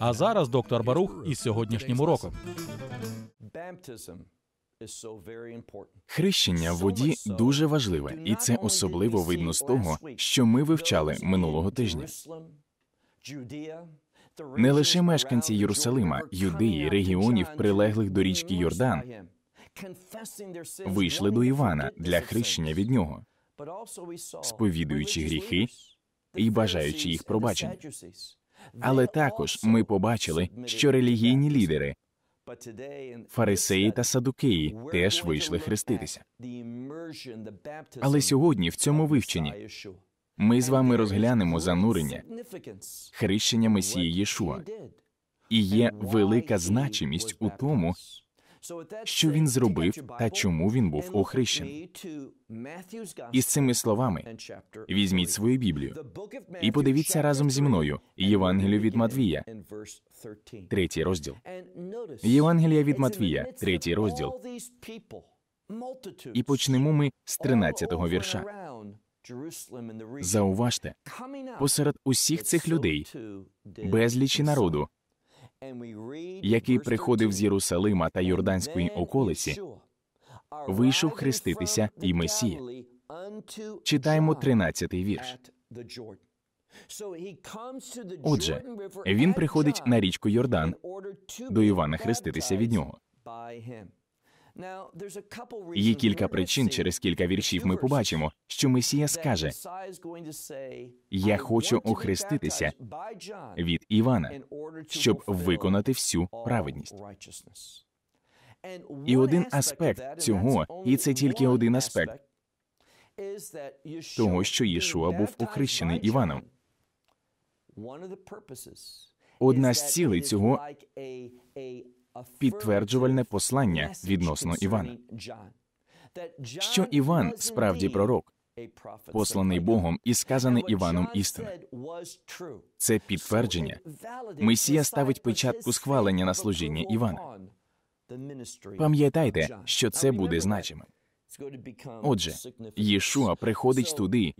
А зараз доктор Барух із сьогоднішнім уроком. Хрещення в воді дуже важливе, і це особливо видно з того, що ми вивчали минулого тижня. Не лише мешканці Єрусалима, юдеї, регіонів, прилеглих до річки Йордан, вийшли до Івана для хрещення від нього, сповідуючи гріхи і бажаючи їх пробачення. Але також ми побачили, що релігійні лідери, фарисеї та садукеї теж вийшли хреститися. Але сьогодні, в цьому вивченні, ми з вами розглянемо занурення хрещення Месії Єшуа. І є велика значимість у тому, що він зробив та чому він був охрещений. І з цими словами візьміть свою Біблію і подивіться разом зі мною Євангелію від Матвія, третій розділ. Євангелія від Матвія, третій розділ. І почнемо ми з 13-го вірша. Зауважте, посеред усіх цих людей безлічі народу який приходив з Єрусалима та Йорданської околиці, вийшов хреститися і Месія. Читаємо 13-й вірш. Отже, він приходить на річку Йордан до Івана хреститися від нього. Є кілька причин, через кілька віршів ми побачимо, що Месія скаже: Я хочу охреститися від Івана, щоб виконати всю праведність. І один аспект цього, і це тільки один аспект того, що Єшуа був охрещений Іваном. Одна з цілей цього підтверджувальне послання відносно Івана, що Іван справді пророк, посланий Богом і сказаний Іваном істина. Це підтвердження. Месія ставить печатку схвалення на служіння Івана. Пам'ятайте, що це буде значимим. Отже, Єшуа приходить туди,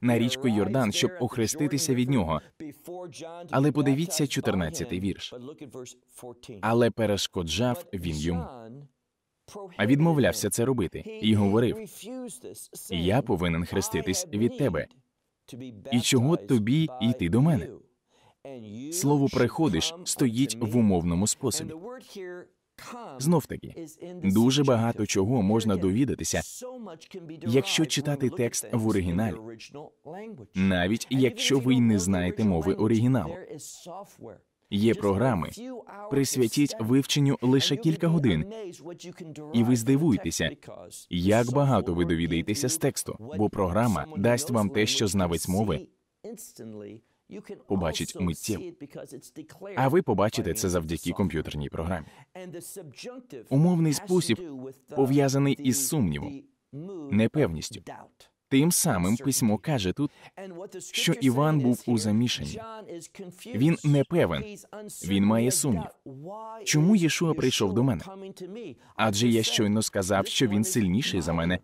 на річку Йордан, щоб охреститися від нього. Але подивіться 14-й вірш. Але перешкоджав він йому. А відмовлявся це робити і говорив: Я повинен хреститись від тебе. І чого тобі йти до мене? Слово приходиш стоїть в умовному способі. Знов таки, дуже багато чого можна довідатися, якщо читати текст в оригіналі, навіть якщо ви й не знаєте мови оригіналу. Є програми, присвятіть вивченню лише кілька годин, і ви здивуєтеся, як багато ви довідаєтеся з тексту, бо програма дасть вам те, що знавець мови побачить митців. А ви побачите це завдяки комп'ютерній програмі. Умовний спосіб пов'язаний із сумнівом, непевністю. Тим самим письмо каже тут, що Іван був у замішанні. Він не певен, він має сумнів. Чому Єшуа прийшов до мене? Адже я щойно сказав, що він сильніший за мене,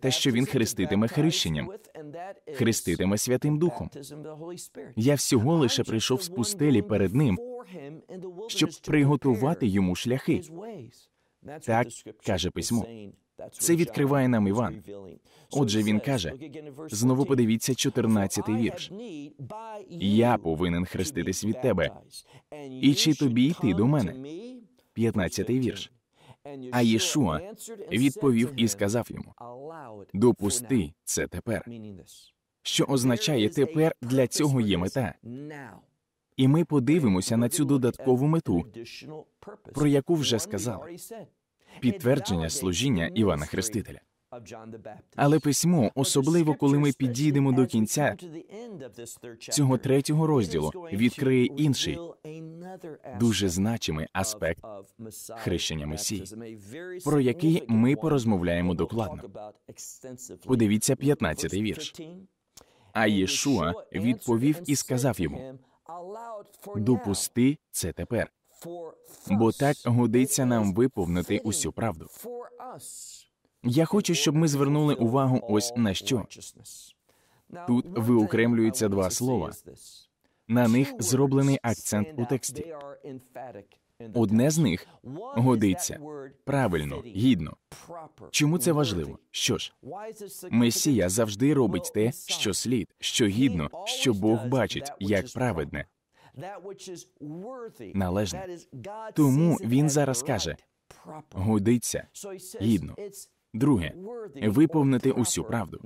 та що він хреститиме хрещенням, хреститиме Святим Духом. Я всього лише прийшов з пустелі перед ним, щоб приготувати йому шляхи. Так каже письмо. Це відкриває нам Іван. Отже, він каже знову подивіться 14 вірш. Я повинен хреститись від тебе, і чи тобі йти до мене? 15 вірш. А Єшуа відповів і сказав йому: допусти це тепер. Що означає тепер для цього є мета. І ми подивимося на цю додаткову мету, про яку вже сказали. підтвердження служіння Івана Хрестителя. Але письмо, особливо коли ми підійдемо до кінця цього третього розділу, відкриє інший дуже значимий аспект хрещення Месії, про який ми порозмовляємо докладно. Подивіться 15-й вірш. А Єшуа відповів і сказав йому: допусти це тепер, бо так годиться нам виповнити усю правду. Я хочу, щоб ми звернули увагу ось на що. Тут виокремлюються два слова. На них зроблений акцент у тексті. Одне з них годиться правильно, гідно. Чому це важливо? Що ж, Месія завжди робить те, що слід, що гідно, що Бог бачить, як праведне, належне. Тому він зараз каже годиться гідно. Друге, виповнити усю правду.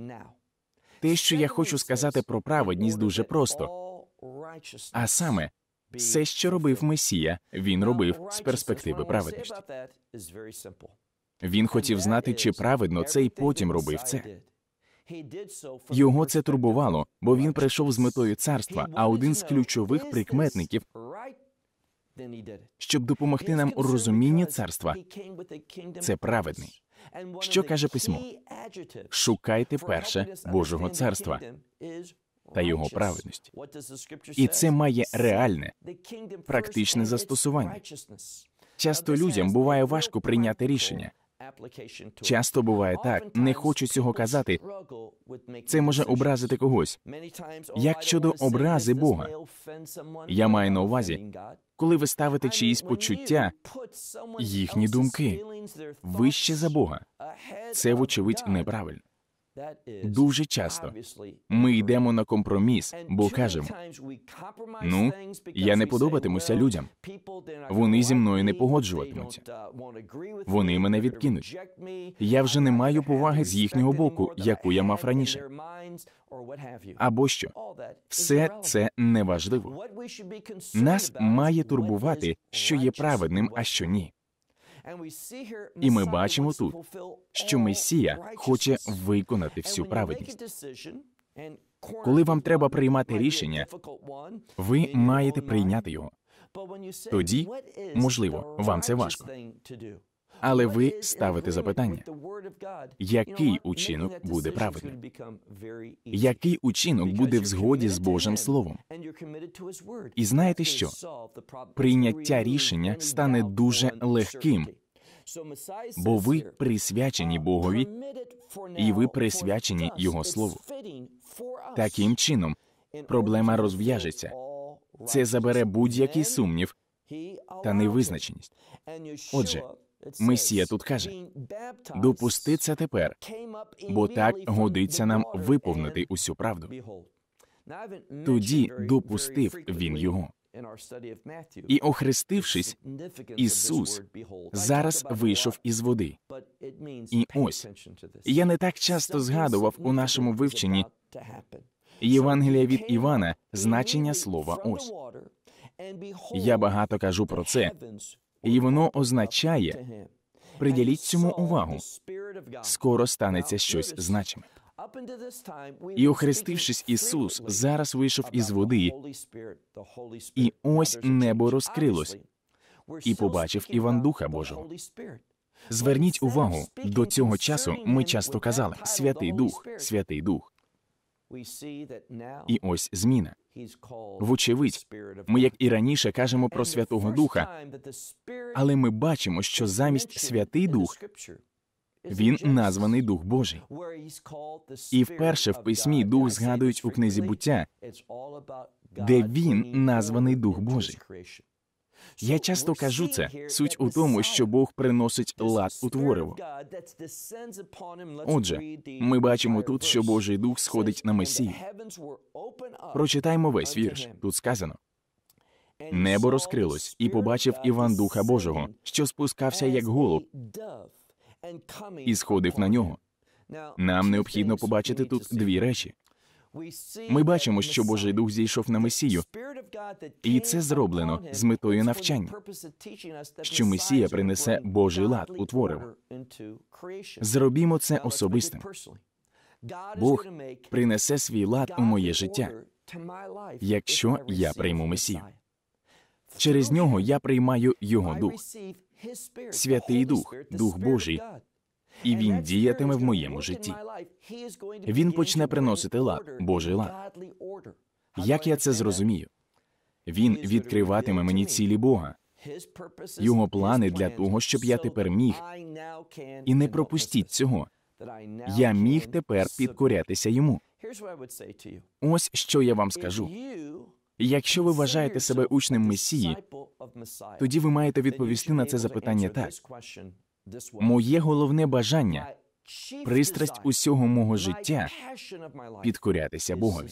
Те, що я хочу сказати про праведність, дуже просто а саме, все, що робив Месія, він робив з перспективи праведності. Він хотів знати, чи праведно це і потім робив це. Його це турбувало, бо він прийшов з метою царства. А один з ключових прикметників щоб допомогти нам у розумінні царства, це праведний. Що каже письмо? Шукайте перше Божого царства та його праведності. І це має реальне практичне застосування. Часто людям буває важко прийняти рішення. Часто буває так, не хочу цього казати. Це може образити когось. Oh, Як щодо образи Бога, я маю на увазі, коли ви ставите чиїсь почуття, їхні думки вище за Бога. Це вочевидь неправильно. Дуже часто ми йдемо на компроміс, бо кажемо ну, я не подобатимуся людям. Вони зі мною не погоджуватимуться. Uh, Вони мене відкинуть. Я вже не маю поваги з їхнього боку, яку я мав раніше. або що все це неважливо. Нас має турбувати, що є праведним, а що ні. І ми бачимо тут, що Месія хоче виконати всю праведність. Коли вам треба приймати рішення, ви маєте прийняти його. Тоді, можливо, вам це важко. Але ви ставите запитання, який учинок буде праведним? Який учинок буде в згоді з Божим Словом? І знаєте що? Прийняття рішення стане дуже легким, бо ви присвячені Богові і ви присвячені Його Слову. Таким чином проблема розв'яжеться. Це забере будь-який сумнів та невизначеність. Отже. Месія тут каже: допусти це тепер, бо так годиться нам виповнити усю правду. Тоді допустив він його. І, охрестившись, Ісус зараз вийшов із води. І ось я не так часто згадував у нашому вивченні Євангелія від Івана значення слова. Ось Я багато кажу про це і воно означає приділіть цьому увагу. скоро станеться щось значиме. І, охрестившись, Ісус зараз вийшов із води, і ось небо розкрилось і побачив Іван Духа Божого. Зверніть увагу до цього часу. Ми часто казали Святий Дух, Святий Дух. І ось зміна. Вочевидь, ми, як і раніше, кажемо про Святого Духа, але ми бачимо, що замість Святий Дух він названий Дух Божий. І вперше в письмі дух згадують у книзі буття, де він названий Дух Божий. Я часто кажу це. Суть у тому, що Бог приносить лад у твориво. Отже, ми бачимо тут, що Божий Дух сходить на Месію. Прочитаймо весь вірш. Тут сказано. Небо розкрилось, і побачив Іван Духа Божого, що спускався як голуб і сходив на нього. Нам необхідно побачити тут дві речі. Ми бачимо, що Божий Дух зійшов на Месію, і це зроблено з метою навчання, що Месія принесе Божий лад, утворив. Зробімо це особистим. Бог принесе свій лад у моє життя, якщо я прийму Месію. Через нього я приймаю Його дух, святий Дух, Дух Божий, і він діятиме в моєму житті. Він почне приносити лад, Божий лад. Як я це зрозумію? Він відкриватиме мені цілі Бога, його плани для того, щоб я тепер міг і не пропустіть цього. Я міг тепер підкорятися йому. Ось що я вам скажу. Якщо ви вважаєте себе учнем Месії, тоді ви маєте відповісти на це запитання так. Моє головне бажання, пристрасть усього мого життя підкорятися Богові.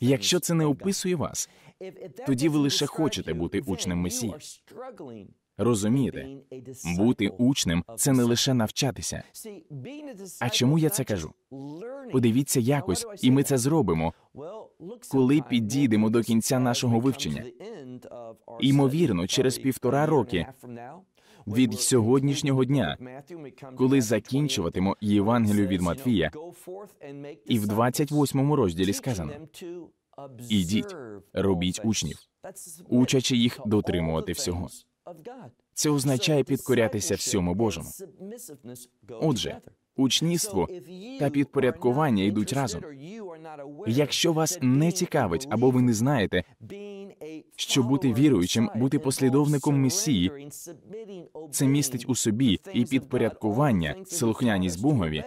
Якщо це не описує вас, тоді ви лише хочете бути учнем Месії. Розумієте, бути учнем це не лише навчатися. А чому я це кажу? Подивіться якось, і ми це зробимо. Коли підійдемо до кінця нашого вивчення, ймовірно, через півтора роки від сьогоднішнього дня, коли закінчуватимо Євангелію від Матвія, і в 28-му розділі сказано ідіть, робіть учнів, учачи їх дотримувати всього. Це означає підкорятися всьому Божому. Отже, учнівство та підпорядкування йдуть разом. Якщо вас не цікавить або ви не знаєте, що бути віруючим, бути послідовником месії, це містить у собі і підпорядкування, слухняність Богові.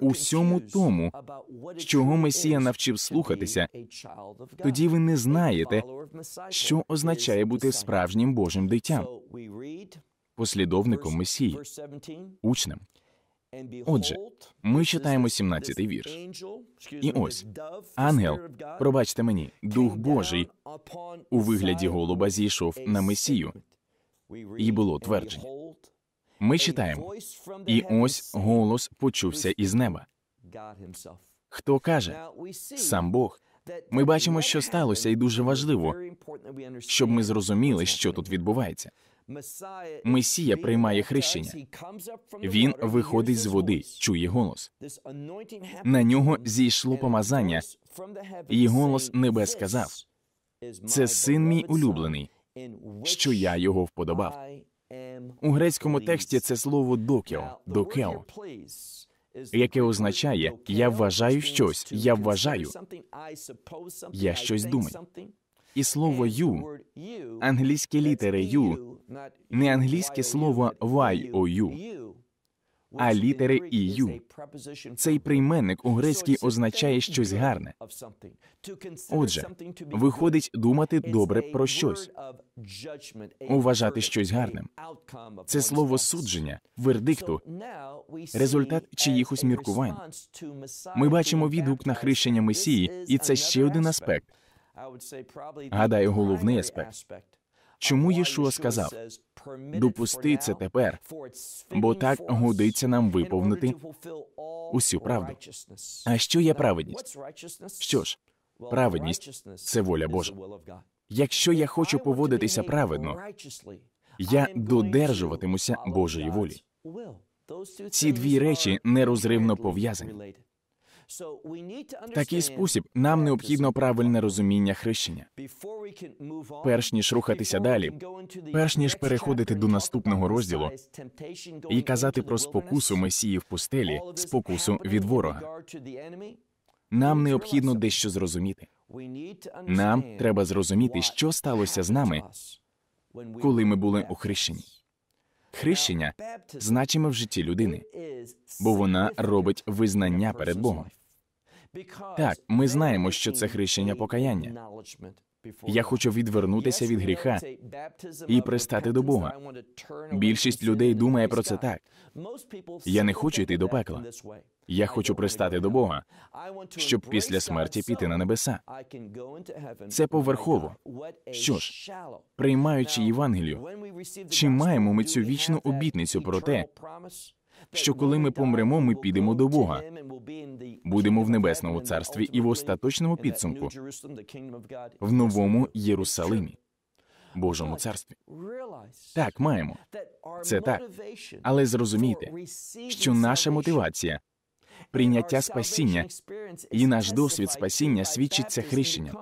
У всьому тому, чого Месія навчив слухатися, тоді ви не знаєте, що означає бути справжнім Божим дитям, послідовником Месії, учнем. Отже, ми читаємо 17-й вірш. І ось ангел, пробачте мені, дух Божий у вигляді голуба зійшов на Месію, і було твердження. Ми читаємо, і ось голос почувся із неба. Хто каже сам Бог? Ми бачимо, що сталося, і дуже важливо, щоб ми зрозуміли, що тут відбувається. Месія приймає хрещення. Він виходить з води, чує голос. На нього зійшло помазання, і голос небес сказав: це син мій улюблений, що я його вподобав. У грецькому тексті це слово докео, докео, яке означає я вважаю щось, я вважаю, я щось думаю. І слово ю, англійські літери ю, не англійське слово «yu», а літери ію. Цей прийменник у грецькій означає щось гарне. Отже, виходить думати добре про щось, уважати щось гарним. Це слово судження, вердикту, результат чиїхось міркувань. Ми бачимо відгук на хрещення Месії, і це ще один аспект. Гадаю, головний аспект. Чому Єшуа сказав допусти це тепер, бо так годиться нам виповнити усю правду. А що є праведність? Що ж, праведність це воля Божа. Якщо я хочу поводитися праведно, я додержуватимуся Божої волі. Ці дві речі нерозривно пов'язані. В такий спосіб нам необхідно правильне розуміння хрещення. перш ніж рухатися далі, перш ніж переходити до наступного розділу, і казати про спокусу Месії в пустелі, спокусу від ворога. Нам необхідно дещо зрозуміти. Нам треба зрозуміти, що сталося з нами, коли ми були у хрещенні. Хрещення значиме в житті людини, бо вона робить визнання перед Богом. Так, ми знаємо, що це хрещення покаяння. Я хочу відвернутися від гріха і пристати до Бога. Більшість людей думає про це так. Я не хочу йти до пекла. Я хочу пристати до Бога, щоб після смерті піти на небеса. Це поверхово. Що ж, приймаючи Євангелію, чи маємо ми цю вічну обітницю про те, що коли ми помремо, ми підемо до Бога, будемо в небесному царстві і в остаточному підсумку в новому Єрусалимі, Божому царстві. Так, маємо це так, але зрозумійте, що наша мотивація. Прийняття спасіння і наш досвід спасіння свідчиться хрещенням,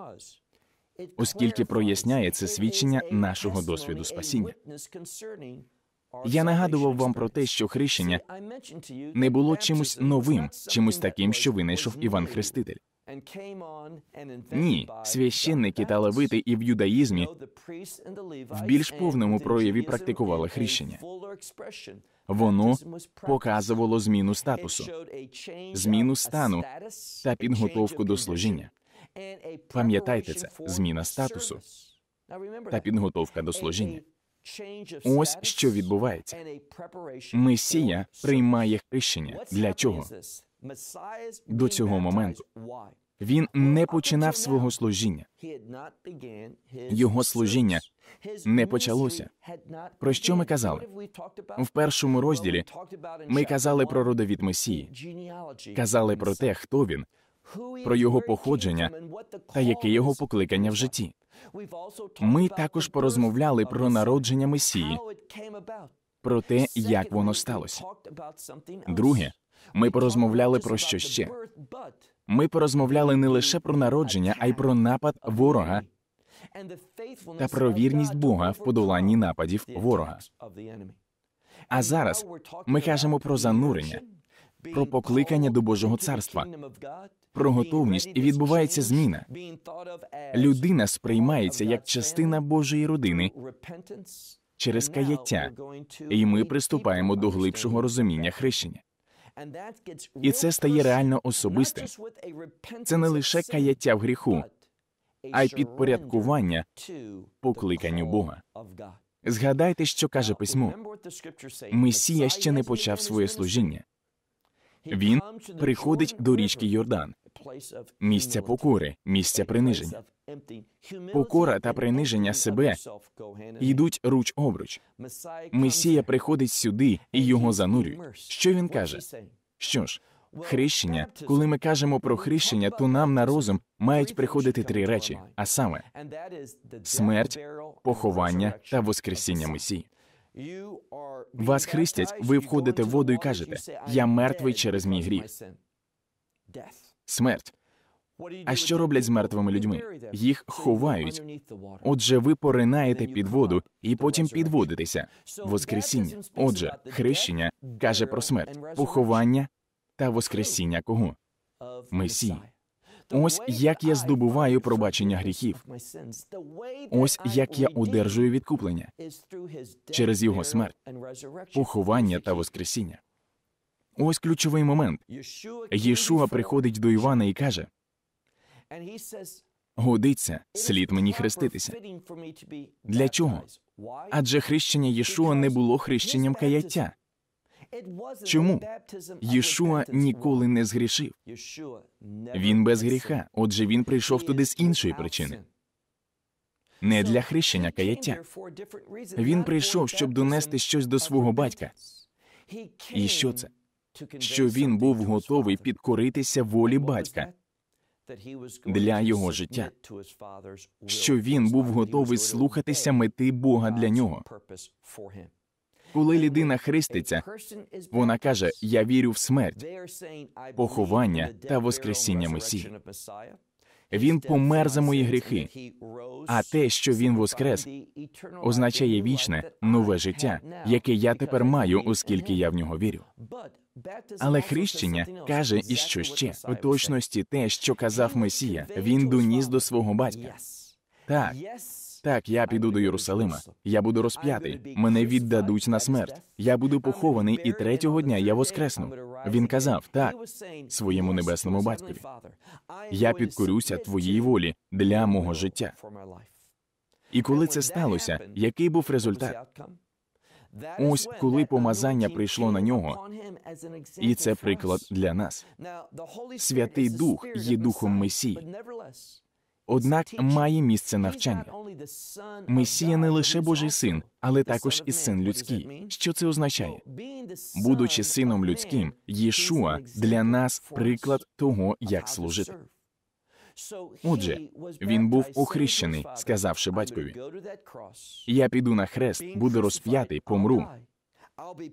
оскільки проясняє це свідчення нашого досвіду спасіння. Я нагадував вам про те, що хрещення не було чимось новим, чимось таким, що винайшов Іван Хреститель. Ні, священники та левити і в юдаїзмі в більш повному прояві практикували хрещення. Воно показувало зміну статусу, зміну стану та підготовку до служіння. Пам'ятайте це, зміна статусу та підготовка до служіння. Ось що відбувається. Месія приймає хрещення. Для чого? До цього моменту він не починав свого служіння. Його служіння не почалося. Про що ми казали? В першому розділі ми казали про родовід Месії, казали про те, хто він, про його походження та яке його покликання в житті. Ми також порозмовляли про народження Месії, про те, як воно сталося. Друге, ми порозмовляли про що ще. Ми порозмовляли не лише про народження, а й про напад ворога та про вірність Бога в подоланні нападів ворога. А зараз ми кажемо про занурення, про покликання до Божого царства, про готовність і відбувається зміна. Людина сприймається як частина Божої родини через каяття, і ми приступаємо до глибшого розуміння хрещення. І це стає реально особистим. Це не лише каяття в гріху, а й підпорядкування покликанню Бога. Згадайте, що каже письмо. Месія ще не почав своє служіння. Він приходить до річки Йордан, місця покори, місця приниження. Покора та приниження себе йдуть руч обруч. Месія приходить сюди і його занурюють. Що він каже? Що ж, хрещення, коли ми кажемо про хрещення, то нам на розум мають приходити три речі: а саме, смерть, поховання та воскресіння Месії. Вас хрестять, ви входите в воду і кажете: Я мертвий через мій гріх. Смерть. А що роблять з мертвими людьми? Їх ховають. Отже, ви поринаєте під воду і потім підводитеся. Воскресіння. Отже, хрещення каже про смерть, поховання та воскресіння кого? Месії. Ось як я здобуваю пробачення гріхів. Ось як я одержую відкуплення через його смерть, поховання та воскресіння. Ось ключовий момент. Єшуа приходить до Івана і каже: годиться, слід мені хреститися. Для чого? Адже хрещення Єшуа не було хрещенням каяття. Чому Єшуа ніколи не згрішив? Він без гріха, отже, він прийшов туди з іншої причини. Не для хрещення каяття. Він прийшов, щоб донести щось до свого батька. І що це? Що він був готовий підкоритися волі батька для його життя, що він був готовий слухатися мети Бога для нього. Коли людина хреститься, вона каже: Я вірю в смерть, поховання та воскресіння Месії. Він помер за мої гріхи, а те, що він воскрес, означає вічне нове життя, яке я тепер маю, оскільки я в нього вірю. Але хрещення каже і що ще в точності те, що казав Месія, він доніс до свого батька. Так так, я піду до Єрусалима. Я буду розп'ятий. Мене віддадуть на смерть. Я буду похований, і третього дня я воскресну. Він казав так своєму небесному батькові. Я підкорюся твоїй волі для мого життя. І коли це сталося, який був результат? Ось коли помазання прийшло на нього, і це приклад для нас. Святий Дух є духом Месії. Однак має місце навчання. Месія не лише Божий син, але також і син людський. Що це означає? Oh, Будучи сином людським, Єшуа для нас приклад того, як служити. Отже, він був охрещений, сказавши батькові: Я піду на хрест, буду розп'ятий, помру,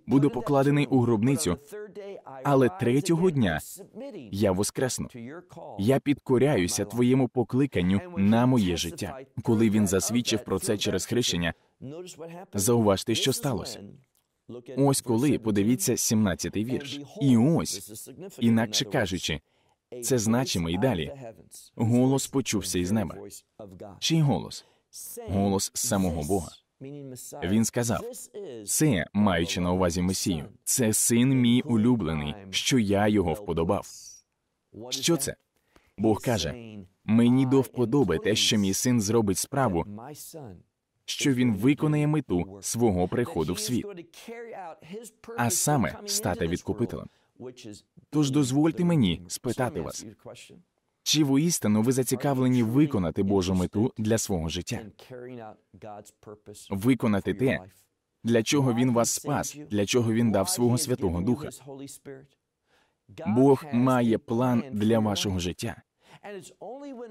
буду покладений у гробницю, але третього дня я воскресну. Я підкоряюся твоєму покликанню на моє життя. Коли він засвідчив про це через хрещення, зауважте, що сталося. Ось коли подивіться 17-й вірш, і ось інакше кажучи, це значимо і далі. Голос почувся із неба. Чий голос? Голос самого Бога. Він сказав: це маючи на увазі Месію, це син мій улюблений, що я його вподобав. Що це? Бог каже: мені до вподоби те, що мій син зробить справу, що він виконає мету свого приходу в світ, а саме стати відкупителем. Тож дозвольте мені спитати вас чи воістину ви зацікавлені виконати Божу мету для свого життя? Виконати те, для чого він вас спас, для чого він дав свого Святого Духа. Бог має план для вашого життя.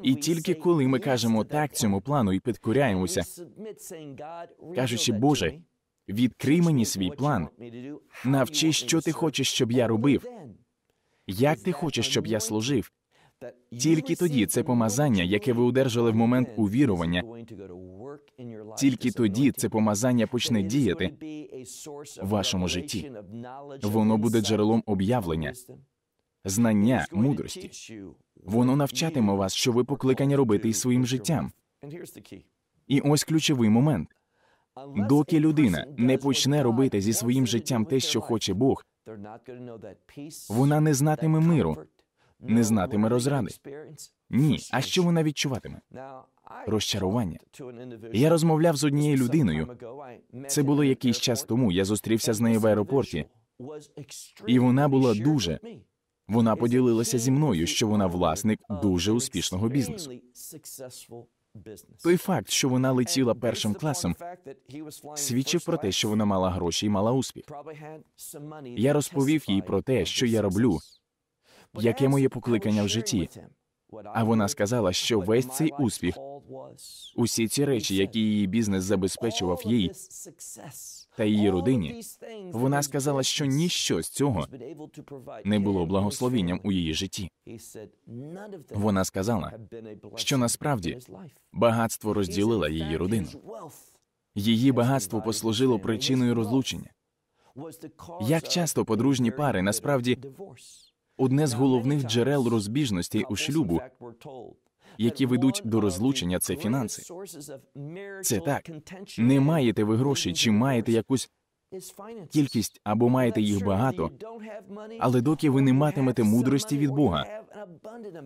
І тільки коли ми кажемо так цьому плану і підкоряємося, кажучи, Боже, відкрий мені свій план, навчи, що ти хочеш, щоб я робив, як ти хочеш, щоб я служив. Тільки тоді це помазання, яке ви одержали в момент увірування, тільки тоді це помазання почне діяти в вашому житті. Воно буде джерелом об'явлення, знання, мудрості. Воно навчатиме вас, що ви покликані робити із своїм життям. І ось ключовий момент. Доки людина не почне робити зі своїм життям те, що хоче Бог, вона не знатиме миру, не знатиме розради. Ні, а що вона відчуватиме? Розчарування. Я розмовляв з однією людиною. Це було якийсь час тому. Я зустрівся з нею в аеропорті. І вона була дуже. Вона поділилася зі мною, що вона власник дуже успішного бізнесу. Той факт, що вона летіла першим класом, свідчив про те, що вона мала гроші і мала успіх. Я розповів їй про те, що я роблю, яке моє покликання в житті. А вона сказала, що весь цей успіх, усі ці речі, які її бізнес забезпечував їй та її родині, вона сказала, що ніщо з цього не було благословенням у її житті. Вона сказала, що насправді багатство розділило її родину. Її багатство послужило причиною розлучення. Як часто подружні пари насправді Одне з головних джерел розбіжності у шлюбу, які ведуть до розлучення, це фінанси. Це так. Не маєте ви гроші, чи маєте якусь кількість або маєте їх багато, але доки ви не матимете мудрості від Бога,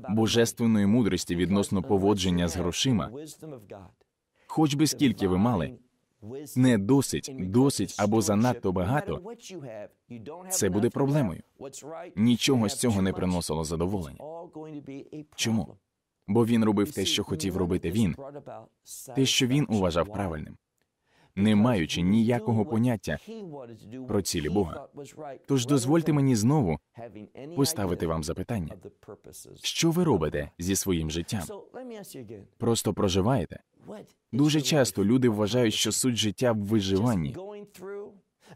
божественної мудрості відносно поводження з грошима, хоч би скільки ви мали не досить, досить або занадто багато, це буде проблемою. Нічого з цього не приносило задоволення. Чому? Бо він робив те, що хотів робити він, те, що він уважав правильним не маючи ніякого поняття про цілі Бога. Тож дозвольте мені знову поставити вам запитання: що ви робите зі своїм життям? Просто проживаєте. Дуже часто люди вважають, що суть життя в виживанні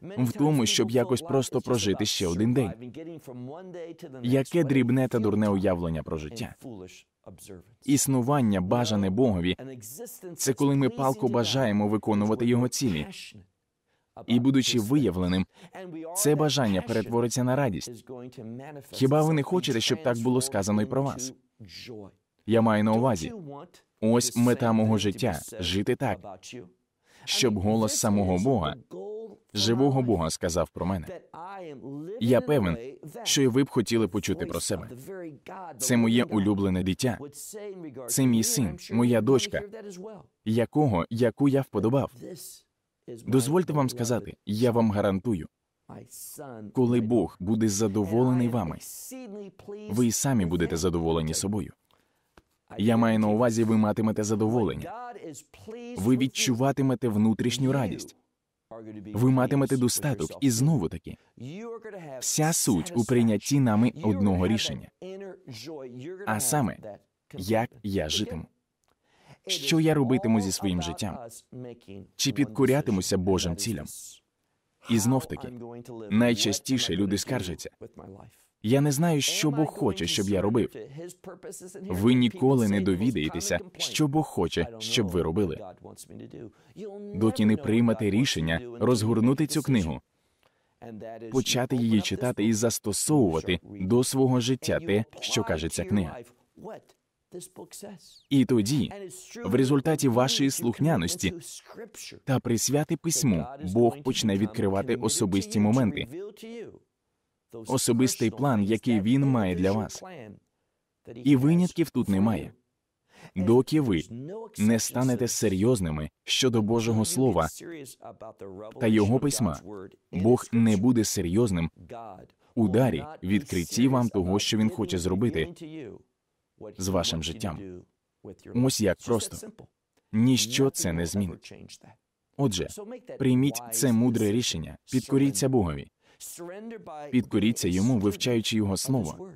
в тому, щоб якось просто прожити ще один день. Яке дрібне та дурне уявлення про життя Існування бажане Богові це коли ми палко бажаємо виконувати його цілі. І, будучи виявленим, це бажання перетвориться на радість. Хіба ви не хочете, щоб так було сказано і про вас? Я маю на увазі. Ось мета мого життя жити так щоб голос самого Бога, живого Бога, сказав про мене. Я певен, що і ви б хотіли почути про себе. Це моє улюблене дитя. Це мій син, моя дочка, якого яку я вподобав. Дозвольте вам сказати, я вам гарантую. Коли Бог буде задоволений вами, ви й самі будете задоволені собою. Я маю на увазі, ви матимете задоволення. Ви відчуватимете внутрішню радість. Ви матимете достаток, і знову таки вся суть у прийнятті нами одного рішення. А саме, як я житиму, що я робитиму зі своїм життям, чи підкорятимуся Божим цілям? І знов таки найчастіше люди скаржаться я не знаю, що Бог хоче, щоб я робив. Ви ніколи не довідаєтеся, що Бог хоче, щоб ви робили. доки не приймете рішення розгорнути цю книгу, почати її читати і застосовувати до свого життя те, що каже ця книга. І тоді, в результаті вашої слухняності та присвяти письму, Бог почне відкривати особисті моменти особистий план, який він має для вас. І винятків тут немає. Доки ви не станете серйозними щодо Божого Слова та його письма, Бог не буде серйозним ударі відкритті вам того, що він хоче зробити з вашим життям. Ось як просто ніщо це не змінить. Отже, прийміть це мудре рішення, підкоріться Богові. Підкоріться йому, вивчаючи його слово.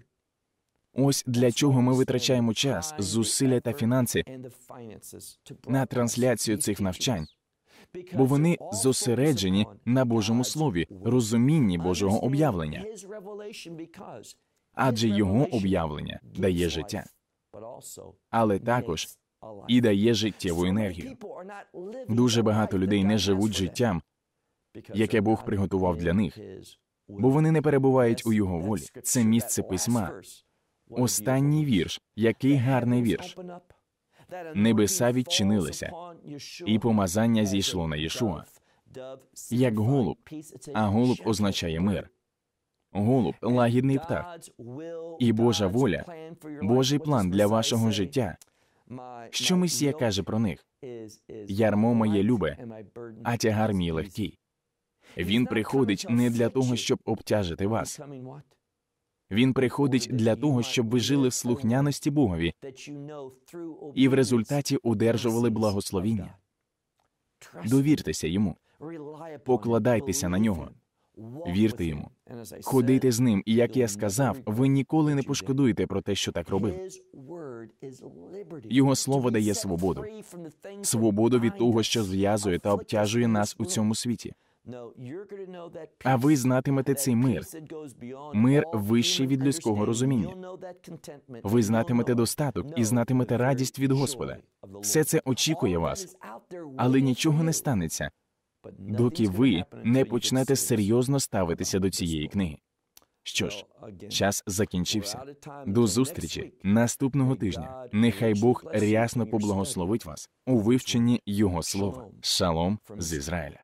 Ось для чого ми витрачаємо час, зусилля та фінанси на трансляцію цих навчань, бо вони зосереджені на Божому слові, розумінні Божого об'явлення. адже його об'явлення дає життя, але також і дає життєву енергію. Дуже багато людей не живуть життям, яке Бог приготував для них, бо вони не перебувають у його волі. Це місце письма, останній вірш, який гарний вірш. Небеса відчинилися, і помазання зійшло на Єшуа як голуб, а голуб означає мир. Голуб лагідний птах. І Божа воля, Божий план для вашого життя. Що Месія каже про них? Ярмо моє любе, а тягар мій легкий. Він приходить не для того, щоб обтяжити вас. Він приходить для того, щоб ви жили в слухняності Богові і в результаті одержували благословіння. Довіртеся йому, покладайтеся на нього, вірте йому, Ходити з ним. І як я сказав, ви ніколи не пошкодуєте про те, що так робив. Його слово дає свободу, свободу від того, що зв'язує та обтяжує нас у цьому світі. А ви знатимете цей мир, мир вищий від людського розуміння. Ви знатимете достаток і знатимете радість від Господа. Все це очікує вас, але нічого не станеться, доки ви не почнете серйозно ставитися до цієї книги. Що ж, час закінчився. До зустрічі наступного тижня. Нехай Бог рясно поблагословить вас у вивченні його слова. Шалом з Ізраїля.